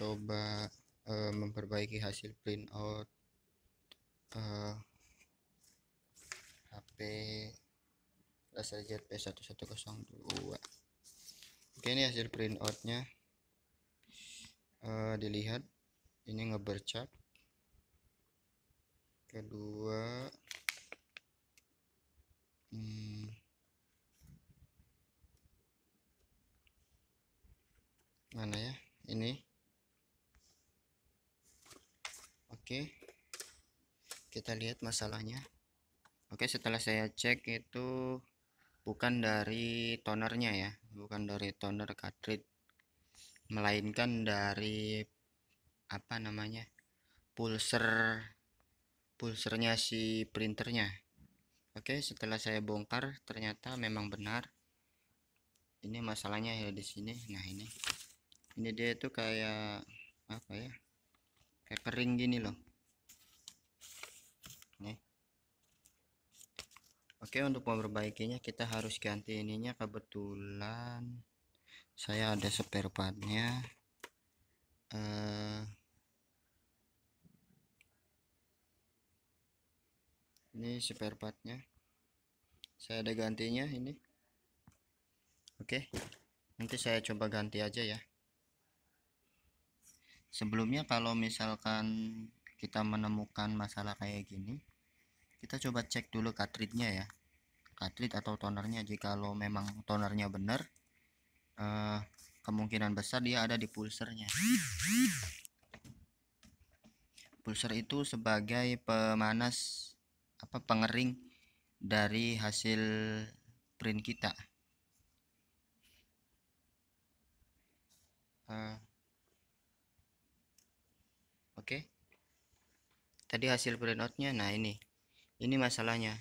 coba uh, eh, memperbaiki hasil printout uh, eh, HP Laser p 1102 oke ini hasil print printoutnya uh, eh, dilihat ini ngebercak kedua hmm, mana ya Oke. Kita lihat masalahnya. Oke, setelah saya cek itu bukan dari tonernya ya, bukan dari toner cartridge melainkan dari apa namanya? pulser pulsernya si printernya. Oke, setelah saya bongkar ternyata memang benar. Ini masalahnya ya di sini. Nah, ini. Ini dia itu kayak apa ya? kayak kering gini loh nih oke untuk memperbaikinya kita harus ganti ininya kebetulan saya ada spare partnya uh, ini spare partnya saya ada gantinya ini oke nanti saya coba ganti aja ya sebelumnya kalau misalkan kita menemukan masalah kayak gini kita coba cek dulu cartridge-nya ya cartridge atau tonernya Jika lo memang tonernya benar eh, kemungkinan besar dia ada di pulsernya pulser itu sebagai pemanas apa pengering dari hasil print kita eh, oke tadi hasil printoutnya nah ini ini masalahnya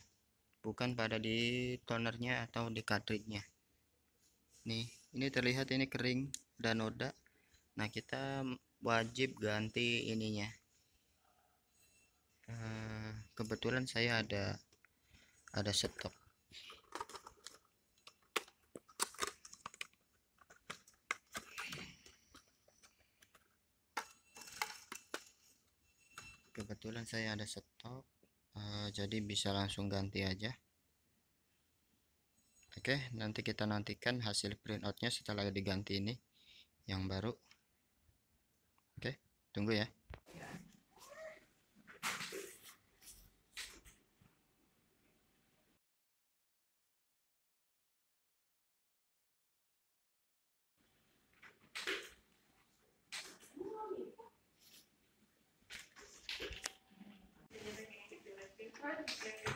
bukan pada di tonernya atau di cartridge-nya nih ini terlihat ini kering dan noda nah kita wajib ganti ininya eh, kebetulan saya ada ada stok kebetulan saya ada stok uh, jadi bisa langsung ganti aja oke okay, nanti kita nantikan hasil printoutnya setelah diganti ini yang baru oke okay, tunggu ya Right.